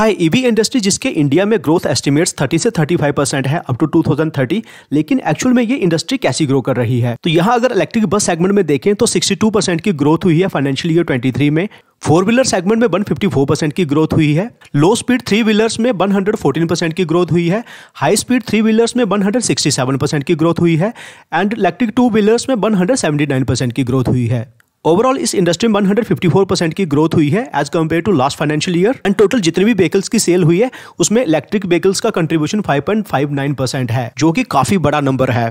high EV e industry जिसके India में growth estimates 30 से 35 परसेंट है अप टू 2030 लेकिन एक्चुअल में ये इंडस्ट्री कैसी ग्रो कर रही है तो यहाँ अगर इलेक्ट्रिक बस सेगमेंट में देखें तो 62 परसेंट की ग्रोथ हुई है फाइनेंशियल ईयर 23 में फोर व्हीलर सेगमेंट में 154 परसेंट की ग्रोथ हुई है लो स्पीड थ्री व्हीलर्स में 114 परसेंट की ग्रोथ हुई है हाई स्पीड थ्री व्हीलर्स में 167 परसेंट की ग्रोथ हुई है एंड इलेक्ट्रिक टू व्हीलर्स में 179 परसेंट की ग्रोथ हुई है ओवरऑल इस इंडस्ट्री में 154 परसेंट की ग्रोथ हुई है as compared to last financial year and total जितने भी व्हीकल्स की सेल हुई है उसमें इलेक्ट्रिक व्हीकल्स का कंट्रीब्यूशन 5.59 परसेंट है जो कि काफी बड़ा नंबर है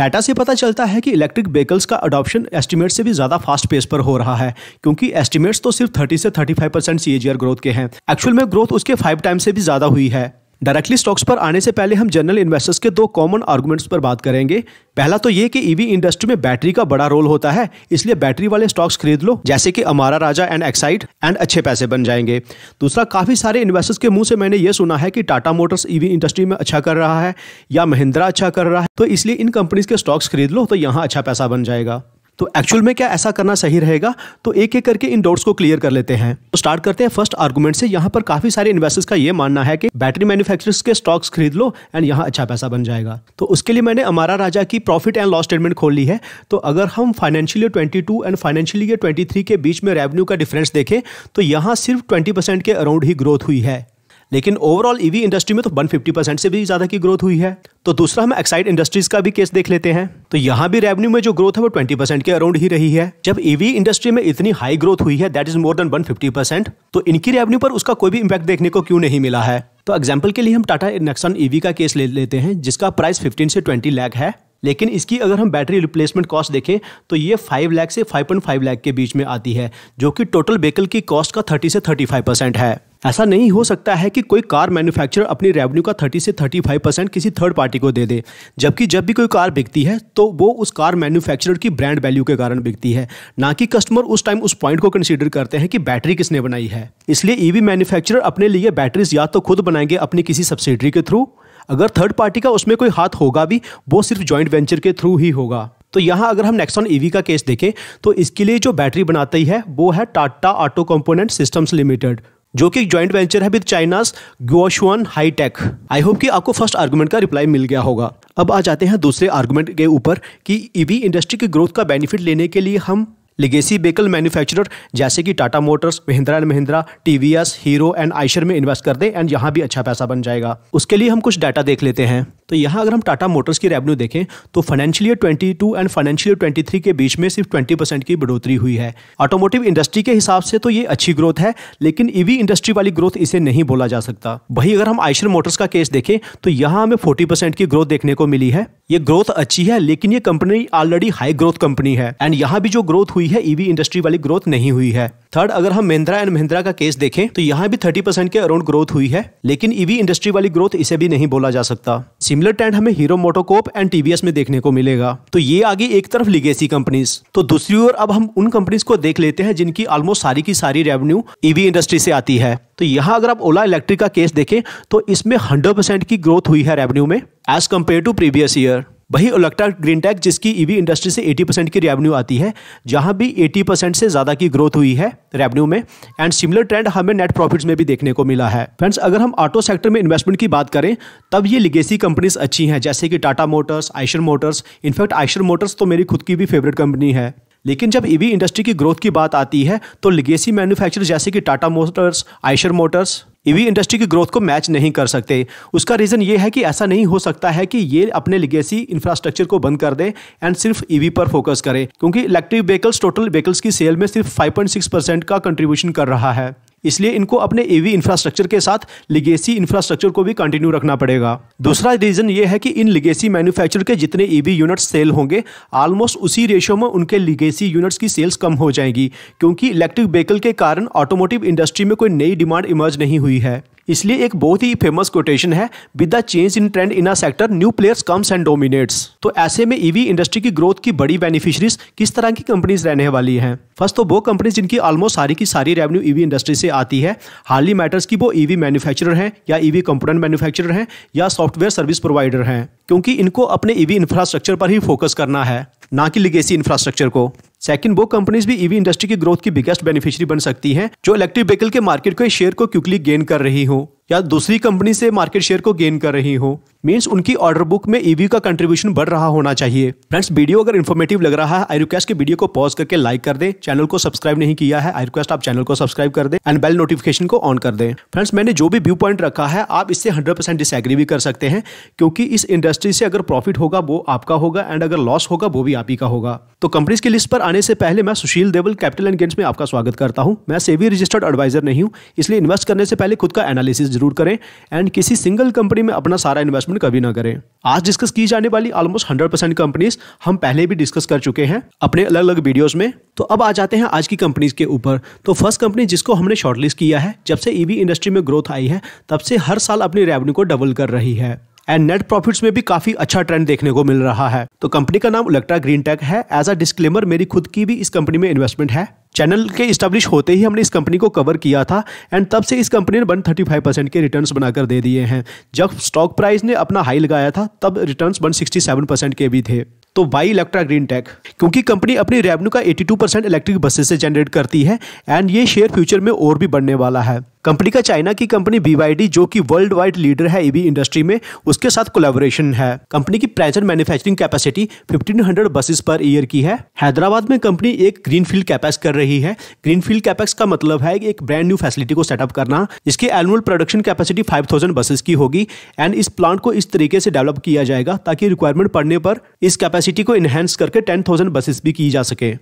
डाटा से पता चलता है कि इलेक्ट्रिक व्हीकल्स का अडॉप्शन एस्टिमेट से भी ज्यादा फास्ट पेस पर हो रहा है क्योंकि एस्टिमेट्स तो सिर्फ 30 से 35 परसेंट सी ग्रोथ के हैं एक्चुअल में ग्रोथ उसके फाइव टाइम से भी ज्यादा हुई है डायरेक्टली स्टॉक्स पर आने से पहले हम जनरल इन्वेस्टर्स के दो कॉमन आर्गुमेंट्स पर बात करेंगे पहला तो ये कि ईवी इंडस्ट्री में बैटरी का बड़ा रोल होता है इसलिए बैटरी वाले स्टॉक्स खरीद लो जैसे कि अमारा राजा एंड एक्साइड एंड अच्छे पैसे बन जाएंगे दूसरा काफी सारे इन्वेस्टर्स के मुंह से मैंने ये सुना है कि टाटा मोटर्स ईवी इंडस्ट्री में अच्छा कर रहा है या महिंद्रा अच्छा कर रहा है तो इसलिए इन कंपनीज के स्टॉक्स खरीद लो तो यहाँ अच्छा पैसा बन जाएगा तो एक्चुअल में क्या ऐसा करना सही रहेगा तो एक एक करके इन डाउट्स को क्लियर कर लेते हैं तो स्टार्ट करते हैं फर्स्ट आर्गूमेंट से यहाँ पर काफी सारे इन्वेस्टर्स का ये मानना है कि बैटरी मैन्युफैक्चरर्स के स्टॉक्स खरीद लो एंड यहाँ अच्छा पैसा बन जाएगा तो उसके लिए मैंने अमारा राजा की प्रॉफिट एंड लॉस स्टेटमेंट खोल ली है तो अगर हम financial twenty two and financial year twenty three के बीच में रेवेन्यू का डिफरेंस देखें तो यहाँ सिर्फ ट्वेंटी परसेंट के अराउंड ही ग्रोथ हुई है लेकिन ओवरऑल ईवी इंडस्ट्री में तो 150 परसेंट से भी ज़्यादा की ग्रोथ हुई है तो दूसरा हम एक्साइड इंडस्ट्रीज का भी केस देख लेते हैं तो यहाँ भी रेवेन्यू में जो ग्रोथ है वो 20 परसेंट के अराउंड ही रही है जब ईवी इंडस्ट्री में इतनी हाई ग्रोथ हुई है that is more than 150 percent तो इनकी रेवेन्यू पर उसका कोई भी इम्पैक्ट देखने को क्यों नहीं मिला है तो एग्जाम्पल के लिए हम टाटा नेक्सॉन ईवी का केस ले लेते हैं जिसका प्राइस 15 से 20 लाख है लेकिन इसकी अगर हम बैटरी रिप्लेसमेंट कॉस्ट देखें तो ये 5 लाख से 5.5 लाख के बीच में आती है जो कि टोटल व्हीकल की कॉस्ट का 30 से 35 परसेंट है ऐसा नहीं हो सकता है कि कोई कार मैन्युफैक्चरर अपनी रेवेन्यू का 30 से 35 परसेंट किसी थर्ड पार्टी को दे दे जबकि जब भी कोई कार बिकती है तो वो उस कार मैन्युफैक्चरर की ब्रांड वैल्यू के कारण बिकती है ना कि कस्टमर उस टाइम उस पॉइंट को कंसीडर करते हैं कि बैटरी किसने बनाई है इसलिए ईवी मैन्युफैक्चरर अपने लिए बैटरीज या तो खुद बनाएंगे अपनी किसी सब्सिडरी के थ्रू अगर थर्ड पार्टी का उसमें कोई हाथ होगा भी वो सिर्फ ज्वाइंट वेंचर के थ्रू ही होगा तो यहाँ अगर हम नेक्सॉन ईवी e का केस देखें तो इसके लिए जो बैटरी बनाती है वो है Tata auto component systems limited जो कि ज्वाइंट वेंचर है with China's Guoxuan high tech I hope कि आपको फर्स्ट आर्गुमेंट का रिप्लाई मिल गया होगा अब आ जाते हैं दूसरे आर्गुमेंट के ऊपर कि ईवी e इंडस्ट्री की ग्रोथ का बेनिफिट लेने के लिए हम लिगेसी व्हीकल मैन्युफैक्चरर जैसे कि Tata Motors Mahindra and Mahindra TVS Hero and Eicher में इन्वेस्ट कर दें एंड यहाँ भी अच्छा पैसा बन जाएगा उसके लिए हम कुछ डाटा देख लेते हैं तो यहाँ अगर हम टाटा मोटर्स की रेवेन्यू देखें तो financial year 22 and financial year 23 के बीच में सिर्फ 20 परसेंट की बढ़ोतरी हुई है ऑटोमोटिव इंडस्ट्री के हिसाब से तो ये अच्छी ग्रोथ है लेकिन ईवी इंडस्ट्री वाली ग्रोथ इसे नहीं बोला जा सकता वही अगर हम आइशर मोटर्स का केस देखें तो यहाँ हमें फोर्टी परसेंट की ग्रोथ देखने को मिली है ये ग्रोथ अच्छी है लेकिन ये company already high growth company है एंड यहाँ भी जो ग्रोथ हुई हुई है ईवी e इंडस्ट्री वाली ग्रोथ नहीं हुई है थर्ड अगर हम महिंद्रा एंड महिंद्रा का केस देखें तो यहाँ भी थर्टी परसेंट के अराउंड ग्रोथ हुई है लेकिन ईवी e इंडस्ट्री वाली ग्रोथ इसे भी नहीं बोला जा सकता सिमिलर ट्रेंड हमें हीरो मोटोकोप एंड टीवीएस में देखने को मिलेगा तो ये आगे एक तरफ लिगेसी कंपनीज तो दूसरी ओर अब हम उन कंपनीज को देख लेते हैं जिनकी ऑलमोस्ट सारी की सारी रेवेन्यू ईवी इंडस्ट्री से आती है तो यहाँ अगर आप ओला इलेक्ट्रिक का केस देखें तो इसमें हंड्रेड परसेंट की ग्रोथ हुई है रेवेन्यू में as compared to previous year वही ओलक्टा ग्रीन टैक जिसकी ईवी e इंडस्ट्री से 80 परसेंट की रेवेन्यू आती है जहां भी 80 परसेंट से ज़्यादा की ग्रोथ हुई है रेवेन्यू में एंड सिमिलर ट्रेंड हमें नेट प्रॉफिट्स में भी देखने को मिला है फ्रेंड्स अगर हम ऑटो सेक्टर में इन्वेस्टमेंट की बात करें तब ये लिगेसी कंपनीज अच्छी हैं जैसे कि Tata Motors Eicher Motors in fact Eicher Motors तो मेरी खुद की भी फेवरेट कंपनी है लेकिन जब ईवी e इंडस्ट्री की ग्रोथ की बात आती है तो लिगेसी मैन्युफैक्चर जैसे कि Tata Motors Eicher Motors EV industry की ग्रोथ को मैच नहीं कर सकते उसका रीज़न ये है कि ऐसा नहीं हो सकता है कि ये अपने लिगेसी इंफ्रास्ट्रक्चर को बंद कर दें एंड सिर्फ ईवी पर फोकस करें क्योंकि इलेक्ट्रिक व्हीकल्स टोटल व्हीकल्स की सेल में सिर्फ 5.6 परसेंट का कंट्रीब्यूशन कर रहा है इसलिए इनको अपने ईवी इंफ्रास्ट्रक्चर के साथ लिगेसी इंफ्रास्ट्रक्चर को भी कंटिन्यू रखना पड़ेगा दूसरा रीजन ये है कि इन लिगेसी मैन्युफैक्चर के जितने ईवी यूनिट्स सेल होंगे ऑलमोस्ट उसी रेशियो में उनके लिगेसी यूनिट्स की सेल्स कम हो जाएंगी क्योंकि इलेक्ट्रिक व्हीकल के कारण ऑटोमोटिव इंडस्ट्री में कोई नई डिमांड इमर्ज नहीं हुई है इसलिए एक बहुत ही फेमस कोटेशन है with the change in trend in a sector new players comes and dominates तो ऐसे में ईवी e इंडस्ट्री की ग्रोथ की बड़ी बेनिफिशरीज किस तरह की कंपनीज रहने वाली हैं फर्स्ट तो वो कंपनीज जिनकी ऑलमोस्ट सारी की सारी रेवेन्यू ईवी इंडस्ट्री से से आती है हार्ली मैटर्स की वो ईवी e मैन्युफैक्चरर हैं या ईवी कंपोनेंट मैन्युफैक्चरर हैं या सॉफ्टवेयर सर्विस प्रोवाइडर हैं क्योंकि इनको अपने ईवी e इंफ्रास्ट्रक्चर पर ही फोकस करना है ना कि लिगेसी इंफ्रास्ट्रक्चर को सेकंड वो कंपनीज भी ईवी e इंडस्ट्री की ग्रोथ की बिगेस्ट बेनिफिशियरी बन सकती हैं जो इलेक्ट्रिक व्हीकल के मार्केट के शेयर को क्विकली गेन कर रही हो या दूसरी कंपनी से मार्केट शेयर को गेन कर रही हो मीन्स उनकी ऑर्डर बुक में ईवी e का कंट्रीब्यूशन बढ़ रहा होना चाहिए फ्रेंड्स वीडियो अगर इन्फॉर्मेटिव लग रहा है आई रिक्वेस्ट के वीडियो को पॉज करके लाइक कर दे चैनल को सब्सक्राइब नहीं किया है आई रिक्वेस्ट आप चैनल को सब्सक्राइब कर दें एंड बेल नोटिफिकेशन को ऑन कर दें फ्रेंड्स मैंने जो भी व्यू पॉइंट रखा है आप इससे हंड्रेड परसेंट डिसएग्री भी कर सकते हैं क्योंकि इस इंडस्ट्री से अगर प्रॉफिट होगा वो आपका होगा एंड अगर लॉस होगा वो भी आप ही का होगा तो कंपनीज की लिस्ट पर आने से पहले मैं Sushil Deval capital and gains में आपका स्वागत करता हूं मैं सेवी रजिस्टर्ड एडवाइजर नहीं हूं इसलिए इन्वेस्ट करने से पहले खुद का एनालिसिस जरूर करें एंड किसी सिंगल कंपनी में अपना सारा इन्वेस्टमेंट कभी कभी ना करें आज डिस्कस की जाने वाली ऑलमोस्ट हंड्रेड परसेंट कंपनीज हम पहले भी डिस्कस कर चुके हैं अपने अलग अलग वीडियोस में तो अब आ जाते हैं आज की कंपनीज के ऊपर तो फर्स्ट कंपनी जिसको हमने शॉर्टलिस्ट किया है जब से ईवी e इंडस्ट्री में ग्रोथ आई है तब से हर साल अपनी रेवेन्यू को डबल कर रही है एंड नेट प्रॉफिट्स में भी काफी अच्छा ट्रेंड देखने को मिल रहा है तो कंपनी का नाम इलेक्ट्रा ग्रीन टेक है एज अ डिस्क्लेमर मेरी खुद की भी इस कंपनी में इन्वेस्टमेंट है चैनल के स्टैब्लिश होते ही हमने इस कंपनी को कवर किया था एंड तब से इस कंपनी ने वन थर्टी फाइव परसेंट के रिटर्न्स बनाकर दे दिए हैं जब स्टॉक प्राइस ने अपना हाई लगाया था तब returns one sixty seven percent के भी थे तो बाई इलेक्ट्रा ग्रीन टेक क्योंकि कंपनी अपनी रेवेन्यू का 82 परसेंट इलेक्ट्रिक बसेस से जनरेट करती है एंड ये शेयर फ्यूचर में और भी बढ़ने वाला है कंपनी का चाइना की कंपनी बीवाईडी जो कि वर्ल्ड वाइड लीडर है ईवी e इंडस्ट्री में उसके साथ कोलेबोरेशन है कंपनी की present manufacturing capacity 1500 buses per year की है हैदराबाद में कंपनी एक ग्रीन फील्ड कैपेक्स कर रही है ग्रीन फील्ड कैपेक्स का मतलब है एक ब्रांड न्यू फैसिलिटी को सेटअप करना इसकी annual production capacity five buses की होगी एंड इस प्लांट को इस तरीके से डेवलप किया जाएगा ताकि रिक्वायरमेंट पड़ने पर इस कैपेसिटी को इन्हेंस करके टेन थाउजेंड बसेस भी की जा सके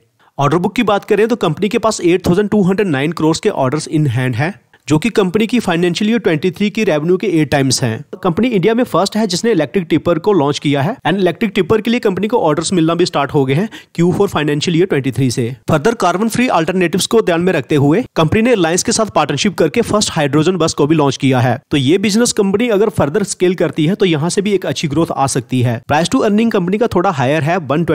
ऑर्डर बुक की बात करें तो कंपनी के पास eight thousand two hundred nine crore के ऑर्डर्स इन हैंड है जो कि कंपनी की फाइनेंशियल ईयर 23 की रेवेन्यू के एट टाइम्स हैं कंपनी इंडिया में फर्स्ट है जिसने इलेक्ट्रिक टिपर को लॉन्च किया है एंड इलेक्ट्रिक टिपर के लिए कंपनी को ऑर्डर्स मिलना भी स्टार्ट हो गए हैं Q four financial year twenty से फर्दर कार्बन फ्री अल्टरनेटिव को ध्यान में रखते हुए कंपनी ने रिलायंस के साथ पार्टनरशिप करके फर्स्ट हाइड्रोजन बस को भी लॉन्च किया है तो ये बिजनेस कंपनी अगर फर्दर स्केल करती है तो यहाँ से भी एक अच्छी ग्रोथ आ सकती है प्राइस टू अर्निंग कंपनी का थोड़ा हायर है वन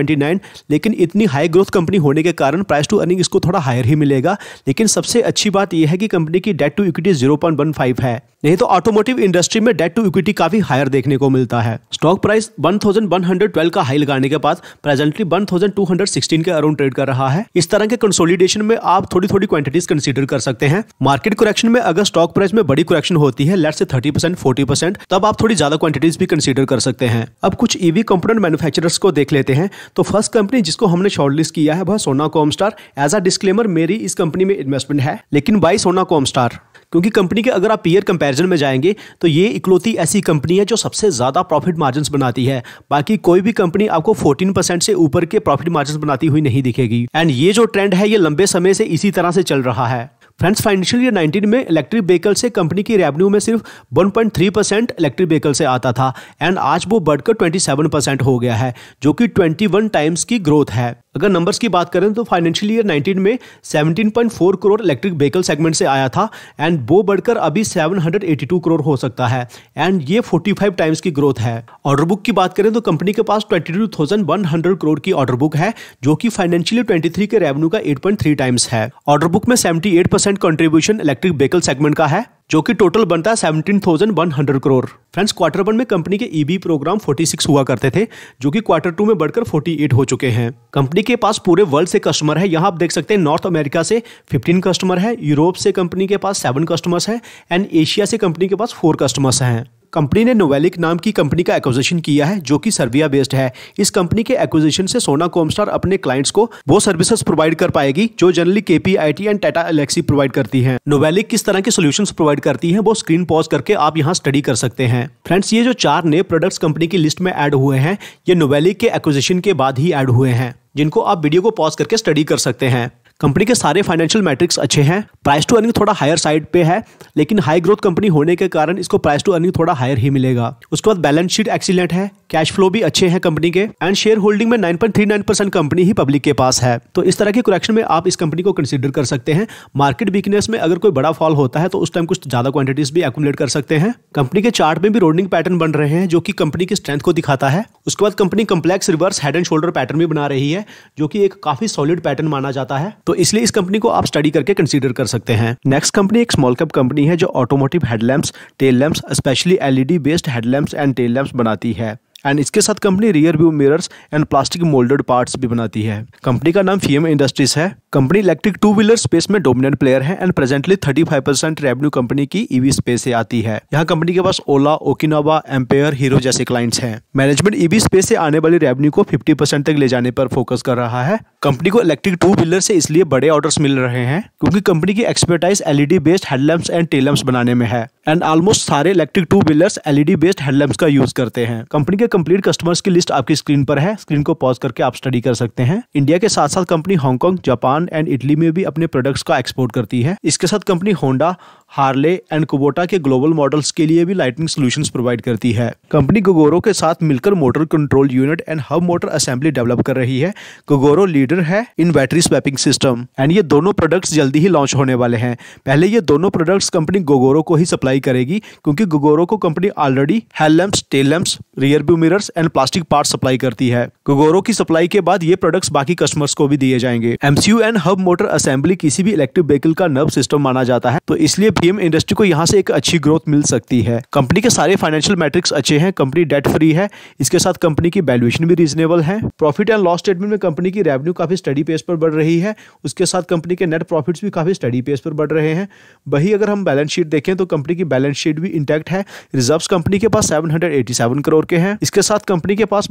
लेकिन इतनी हाई ग्रोथ कंपनी होने के कारण प्राइस टू अर्निंग इसको थोड़ा हायर ही मिलेगा लेकिन सबसे अच्छी बात यह है कि कंपनी की डेट टू इक्विटी 0.15 है नहीं तो ऑटोमोटिव इंडस्ट्री में डेट टू इक्विटी काफी हायर देखने को मिलता है stock price one one thousand hundred twelve का हाई लगाने के बाद presently one thousand two hundred sixteen के अराउंड ट्रेड कर रहा है इस तरह के कंसोलिडेशन में आप थोड़ी थोड़ी क्वांटिटीज कंसीडर कर सकते हैं मार्केट करेक्शन में अगर स्टॉक प्राइस में बड़ी करेक्शन होती है let's say thirty percent forty percent तब आप थोड़ी ज्यादा क्वांटिटीज भी कंसिडर कर सकते हैं अब कुछ ईवी कंपोनेंट मैन्युफैक्चरर्स को देख लेते हैं तो फर्स्ट कंपनी जिसको हमने शॉर्टलिस्ट किया है वह सोना स्टार एज अ डिस्क्लेमर मेरी इस कंपनी में इन्वेस्टमेंट है लेकिन बाई सोना स्टार क्योंकि कंपनी के अगर आप पीयर कंपैरिजन में जाएंगे तो ये इकलौती ऐसी कंपनी है जो सबसे ज़्यादा प्रॉफिट मार्जिन बनाती है बाकी कोई भी कंपनी आपको फोर्टीन परसेंट से ऊपर के प्रॉफिट मार्जिन बनाती हुई नहीं दिखेगी एंड ये जो ट्रेंड है ये लंबे समय से इसी तरह से चल रहा है फ्रेंड्स फाइनेंशियल ईयर 19 में इलेक्ट्रिक व्हीकल से कंपनी की रेवेन्यू में सिर्फ 1.3 परसेंट इलेक्ट्रिक व्हीकल से आता था एंड आज वो बढ़कर 27 परसेंट हो गया है जो कि 21 टाइम्स की ग्रोथ है अगर नंबर्स की बात करें तो फाइनेंशियल ईयर 19 में 17.4 करोड़ इलेक्ट्रिक व्हीकल सेगमेंट से आया था एंड वो बढ़कर अभी 782 करोड़ हो सकता है एंड ये 45 टाइम्स की ग्रोथ है ऑर्डर बुक की बात करें तो कंपनी के पास 22,100 करोड़ की ऑर्डर बुक है जो कि फाइनेंशियल ट्वेंटी के रेवेन्यू का एट टाइम्स है ऑर्डर बुक में seventy percent contribution electric vehicle segment का है जो कि टोटल बनता है seventeen thousand one hundred crore friends quarter one में कंपनी के ईबी प्रोग्राम फोर्टी सिक्स हुआ करते थे जो कि क्वार्टर टू में बढ़कर फोर्टी एट हो चुके हैं कंपनी के पास पूरे वर्ल्ड से कस्टमर है यहाँ आप देख सकते हैं नॉर्थ अमेरिका से फिफ्टीन कस्टमर है यूरोप से कंपनी के पास सेवन कस्टमर्स है एंड एशिया से कंपनी के पास फोर कस्टमर्स हैं कंपनी ने नोवेलिक नाम की कंपनी का एक्विजिशन किया है जो कि सर्बिया बेस्ड है इस कंपनी के एक्विजिशन से सोना कोमस्टार अपने क्लाइंट्स को वो सर्विसेज प्रोवाइड कर पाएगी जो generally I T and Tata Elxsi provide करती है नोवेलिक किस तरह के सोल्यूशन प्रोवाइड करती है वो स्क्रीन पॉज करके आप यहाँ स्टडी कर सकते हैं फ्रेंड्स ये जो चार नए प्रोडक्ट्स कंपनी की लिस्ट में एड हुए हैं ये नोवेलिक के एक्विजिशन के बाद ही एड हुए हैं जिनको आप वीडियो को पॉज करके स्टडी कर सकते हैं कंपनी के सारे फाइनेंशियल मैट्रिक्स अच्छे हैं प्राइस टू अर्निंग थोड़ा हायर साइड पे है लेकिन हाई ग्रोथ कंपनी होने के कारण इसको प्राइस टू अर्निंग थोड़ा हायर ही मिलेगा उसके बाद बैलेंस शीट एक्सीलेंट है कैश फ्लो भी अच्छे हैं कंपनी के एंड शेयर होल्डिंग में नाइन परसेंट कंपनी ही पब्लिक के पास है तो इस तरह के करेक्शन में आप इस कंपनी को कंसिडर कर सकते हैं मार्केट वीकनेस में अगर कोई बड़ा फॉल होता है तो उस टाइम कुछ ज्यादा क्वांटिटीज भी एक्मुलेट कर सकते हैं कंपनी के चार्ट में भी रोडिंग पैटर्न बन रहे हैं जो की कंपनी की स्ट्रेंथ को दिखाता है उसके बाद company complex reverse head and shoulder pattern भी बना रही है जो की एक काफी सॉलिड पैटर्न माना जाता है तो तो इसलिए इस कंपनी को आप स्टडी करके कंसिडर कर सकते हैं नेक्स्ट कंपनी एक स्मॉल कैप कंपनी है जो automotive headlamp tail lamp specially LED based headlamp and tail lamp बनाती है एंड इसके साथ company rear view mirrors and plastic moulded parts भी बनाती है कंपनी का नाम फीएम इंडस्ट्रीज e है company electric two wheeler space में डोमिनेंट प्लेयर है and presently 35 percent revenue company की ईवी स्पेस से आती है यहाँ कंपनी के पास ओला ओकिनावा एम्पेयर हीरो जैसे क्लाइंट्स हैं मैनेजमेंट ईवी स्पेस से आने वाली रेवेन्यू को 50 परसेंट तक ले जाने पर फोकस कर रहा है कंपनी को इलेक्ट्रिक टू व्हीलर से इसलिए बड़े ऑर्डर्स मिल रहे हैं क्योंकि कंपनी की expertise LED based headlamp and tail lamps बनाने में है एंड ऑलमोस्ट सारे electric two wheelers LED based headlamp का यूज करते हैं कंपनी के कंप्लीट कस्टमर्स की लिस्ट आपकी स्क्रीन पर है स्क्रीन को पॉज करके आप स्टडी कर सकते हैं इंडिया के साथ साथ company Hong Kong Japan Japan and Italy में भी अपने प्रोडक्ट्स का एक्सपोर्ट करती है इसके साथ company Honda Harley and Kubota के ग्लोबल मॉडल्स के लिए भी लाइटनिंग सॉल्यूशंस प्रोवाइड करती है कंपनी गोगोरो के साथ मिलकर motor control unit and hub motor assembly develop कर रही है गोगोरो लीडर है in battery swapping system and ये दोनों प्रोडक्ट्स जल्दी ही लॉन्च होने वाले हैं पहले ये दोनों प्रोडक्ट्स कंपनी गोगोरो को ही सप्लाई करेगी क्योंकि गोगोरो को company already head lamps tail lamps rear view mirrors and plastic part supply करती है गोगोरो की सप्लाई के बाद ये प्रोडक्ट्स बाकी कस्टमर्स को भी दिए जाएंगे MCU and hub motor assembly किसी भी इलेक्ट्रिक व्हीकल का नर्व सिस्टम माना जाता है तो इसलिए गेम इंडस्ट्री को यहाँ से एक अच्छी ग्रोथ मिल सकती है कंपनी के सारे फाइनेंशियल मैट्रिक्स अच्छे हैं कंपनी डेट फ्री है इसके साथ कंपनी की वैल्यूएशन भी रीजनेबल है प्रॉफिट एंड लॉस स्टेटमेंट में कंपनी की रेवेन्यू काफी स्टडी पेस पर बढ़ रही है उसके साथ कंपनी के नेट प्रॉफिट भी काफी स्टडी पेस पर बढ़ रहे हैं वही अगर हम बैलेंस शीट देखें तो कंपनी की बैलेंस शीट भी इंटैक्ट है रिजर्व कंपनी के पास सेवन करोड़ के हैं इसके साथ कंपनी के पास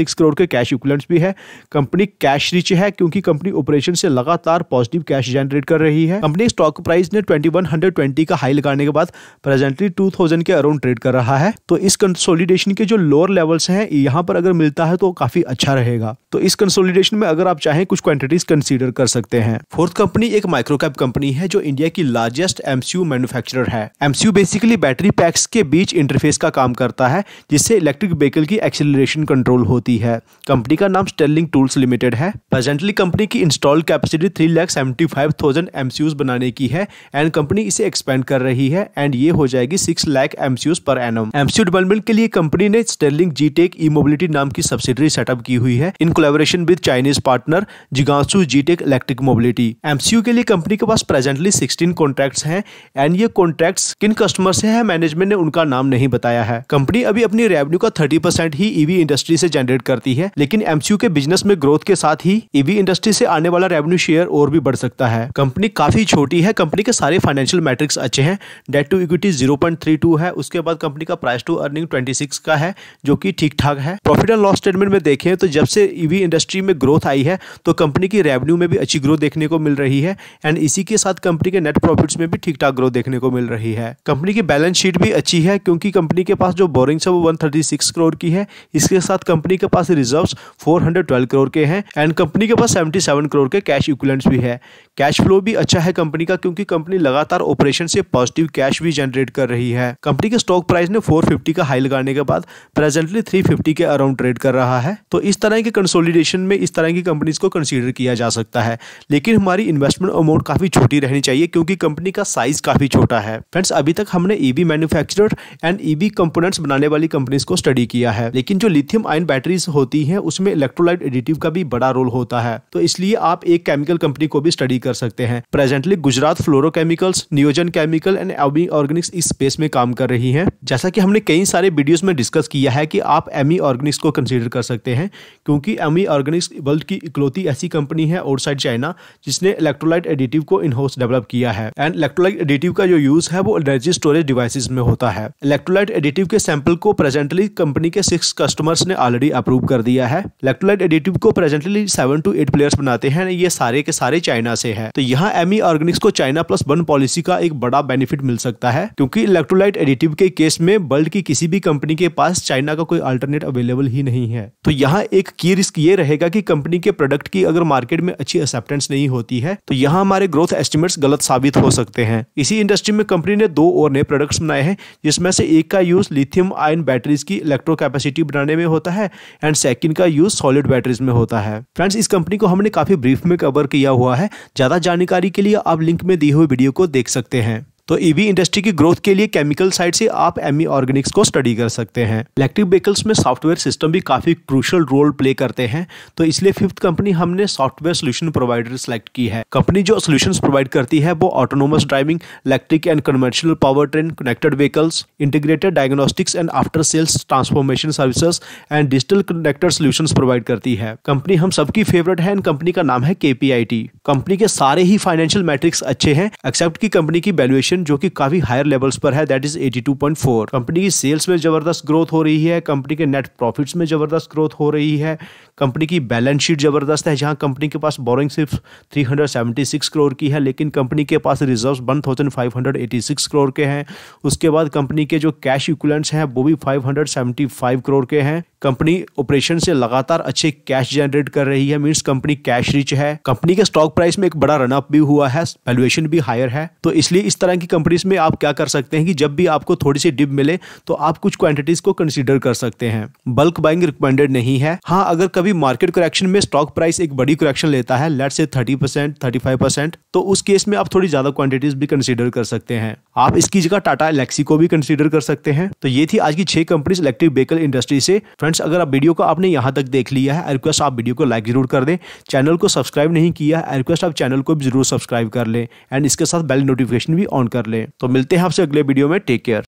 सिक्स करोड़ के कैश इक्वलेंट्स भी है कंपनी कैश रिच है क्योंकि कंपनी ऑपरेशन से लगातार पॉजिटिव कैश जनरेट कर रही है कंपनी स्टॉक प्राइस ने ट्वेंटी ट्वेंटी का हाई लगाने के बाद प्रेजेंटली टू थाउजेंड के अराउंड ट्रेड कर रहा है तो इस कंसोलिडेशन के जो लोअर लेवल्स हैं यहाँ पर अगर मिलता है तो काफी अच्छा रहेगा तो इस कंसोलिडेशन में अगर आप चाहें कुछ क्वांटिटीज कंसीडर कर सकते हैं फोर्थ कंपनी एक माइक्रोकैप कंपनी है जो इंडिया की लार्जेस्ट एमसीयू मैन्युफैक्चरर है एमसीयू बेसिकली बैटरी पैक्स के बीच इंटरफेस का काम करता है जिससे इलेक्ट्रिक व्हीकल की एक्सेलरेशन कंट्रोल होती है कंपनी का नाम स्टेलिंग टूल्स लिमिटेड है प्रेजेंटली कंपनी की install capacity three lakh seventy five thousand MCUs बनाने की है एंड कंपनी इसे से एक्सपेंड कर रही है एंड ये हो जाएगी six lakh एमसीयूज per annum MCU development के लिए कंपनी ने Sterling Gtake E mobility नाम की सब्सिडरी सेटअप की हुई है in collaboration with Chinese partner Jiangsu Gtake electric mobility MCU के लिए कंपनी के पास प्रेजेंटली सिक्सटीन कॉन्ट्रैक्ट है एंड ये कॉन्ट्रैक्ट किन कस्टमर से है मैनेजमेंट ने उनका नाम नहीं बताया है कंपनी अभी अपनी रेवेन्यू का थर्टी परसेंट ही ईवी e इंडस्ट्री से जनरेट करती है लेकिन एमसीयू के बिजनेस में ग्रोथ के साथ ही ईवी e इंडस्ट्री से आने वाला रेवेन्यू शेयर और भी बढ़ सकता है कंपनी काफी छोटी है कंपनी के सारे फाइनेंशियल मैट्रिक्स अच्छे हैं डेट टू इक्विटी 0.32 है उसके बाद कंपनी का प्राइस टू अर्निंग 26 का है जो कि ठीक ठाक है प्रॉफिट एंड लॉस स्टेटमेंट में देखें तो जब से ईवी e इंडस्ट्री में ग्रोथ आई है तो कंपनी की रेवेन्यू में भी अच्छी ग्रोथ देखने को मिल रही है एंड इसी के साथ कंपनी के नेट प्रॉफिट्स में भी ठीक ठाक ग्रोथ देखने को मिल रही है कंपनी की बैलेंस शीट भी अच्छी है क्योंकि कंपनी के पास जो बोरिंग है वो वन करोड़ की है इसके साथ कंपनी के पास रिजर्व फोर करोड़ के हैं एंड कंपनी के पास सेवेंटी करोड़ के कैश इक्वलेंट्स भी है कैश फ्लो भी अच्छा है कंपनी का क्योंकि कंपनी लगातार ऑपरेशन से पॉजिटिव कैश भी जनरेट कर रही है कंपनी के स्टॉक प्राइस ने 450 का हाई लगाने के बाद प्रेजेंटली 350 के अराउंड ट्रेड कर रहा है तो इस तरह के कंसोलिडेशन में इस तरह की कंपनीज को कंसिडर किया जा सकता है लेकिन हमारी इन्वेस्टमेंट अमाउंट काफी छोटी रहनी चाहिए क्योंकि कंपनी का साइज काफी छोटा है फ्रेंड्स अभी तक हमने EV manufacture and EV components बनाने वाली कंपनीज को स्टडी किया है लेकिन जो लिथियम आयन बैटरीज होती है उसमें इलेक्ट्रोलाइट एडिटिव का भी बड़ा रोल होता है तो इसलिए आप एक केमिकल कंपनी को भी स्टडी कर सकते हैं presently Gujarat Fluorochemicals Neogen Chemical and Ami Organics इस स्पेस में काम कर रही हैं जैसा कि हमने कई सारे वीडियोस में डिस्कस किया है कि आप एमी ऑर्गेनिक्स को कंसीडर कर सकते हैं क्योंकि एमी ऑर्गेनिक्स वर्ल्ड की इकलौती ऐसी कंपनी है आउटसाइड चाइना जिसने इलेक्ट्रोलाइट एडिटिव को इनहाउस डेवलप किया है एंड इलेक्ट्रोलाइट एडिटिव का जो यूज है वो एनर्जी स्टोरेज डिवाइसेज में होता है इलेक्ट्रोलाइट एडिटिव के सैंपल को प्रेजेंटली कंपनी के सिक्स कस्टमर्स ने ऑलरेडी अप्रूव कर दिया है इलेक्ट्रोलाइट एडिटिव को presently seven to eight players बनाते हैं ये सारे के सारे चाइना से है तो यहाँ एमी ऑर्गेनिक्स को चाइना प्लस वन पॉलिसी का एक बड़ा बेनिफिट मिल सकता है क्योंकि इलेक्ट्रोलाइट एडिटिव के केस में वर्ल्ड की किसी भी कंपनी के पास चाइना का कोई अल्टरनेट अवेलेबल ही नहीं है तो यहाँ एक की रिस्क ये रहेगा की कंपनी के प्रोडक्ट की अगर मार्केट में अच्छी एक्सेप्टेंस नहीं होती है तो यहाँ हमारे ग्रोथ एस्टिमेट्स गलत साबित हो सकते हैं इसी इंडस्ट्री में कंपनी ने दो और नए प्रोडक्ट्स बनाए हैं जिसमें से एक का यूज लिथियम आयन बैटरीज की इलेक्ट्रो कैपेसिटी बनाने में होता है एंड सेकंड का यूज सॉलिड बैटरीज में होता है फ्रेंड्स इस कंपनी को हमने काफी ब्रीफ में कवर किया हुआ है ज्यादा जानकारी के लिए आप लिंक में दी हुई वीडियो को देख सकते सकते हैं तो ईवी e इंडस्ट्री की ग्रोथ के लिए केमिकल साइड से आप एम ऑर्गेनिक्स e को स्टडी कर सकते हैं इलेक्ट्रिक व्हीकल्स में सॉफ्टवेयर सिस्टम भी काफ़ी क्रूशल रोल प्ले करते हैं तो इसलिए फिफ्थ कंपनी हमने सॉफ्टवेयर सोल्यूशन प्रोवाइडर सेलेक्ट की है कंपनी जो सोल्यूशन प्रोवाइड करती है वो autonomous driving electric and conventional power train connected vehicles integrated diagnostics and after sales transformation services and digital connected solution provide करती है कंपनी हम सबकी फेवरेट है एंड कंपनी का नाम है केपीआईटी कंपनी के सारे ही फाइनेंशियल मैट्रिक्स अच्छे हैं एक्सेप्ट की कंपनी की वैल्यूएशन मार्जिन जो कि काफी हायर लेवल्स पर है दैट इज 82.4 कंपनी की सेल्स में जबरदस्त ग्रोथ हो रही है कंपनी के नेट प्रॉफिट्स में जबरदस्त ग्रोथ हो रही है कंपनी की बैलेंस शीट जबरदस्त है जहां कंपनी के पास बोरिंग सिर्फ 376 करोड़ की है लेकिन कंपनी के पास reserve one thousand five hundred eighty six crore के हैं उसके बाद कंपनी के जो कैश इक्वलेंट्स हैं वो भी five hundred seventy five crore के हैं कंपनी ऑपरेशन से लगातार अच्छे कैश जनरेट कर रही है मीन्स कंपनी कैश रिच है कंपनी के स्टॉक प्राइस में एक बड़ा रनअप भी हुआ है वैल्यूएशन भी हायर है तो इसलिए इस तरह की कंपनीज में आप क्या कर सकते हैं कि जब भी आपको थोड़ी सी डिप मिले तो आप कुछ क्वांटिटीज को कंसिडर कर सकते हैं बल्क बाइंग रिकमेंडेड नहीं है हाँ अगर कभी मार्केट करेक्शन में स्टॉक प्राइस एक बड़ी करेक्शन लेता है let's say thirty percent thirty five percent तो उस केस में आप थोड़ी ज्यादा क्वांटिटीज भी कंसिडर कर सकते हैं आप इसकी जगह टाटा एलेक्सी को भी कंसिडर कर सकते हैं तो ये थी आज की छह कंपनीज इलेक्ट्रिक व्हीकल इंडस्ट्री से फ्रेंड्स अगर आप वीडियो को आपने यहाँ तक देख लिया है रिक्वेस्ट आप वीडियो को लाइक जरूर कर दें चैनल को सब्सक्राइब नहीं किया है रिक्वेस्ट आप चैनल को भी जरूर सब्सक्राइब कर लें एंड इसके साथ बेल नोटिफिकेशन भी ऑन कर कर लें तो मिलते हैं आपसे अगले वीडियो में टेक केयर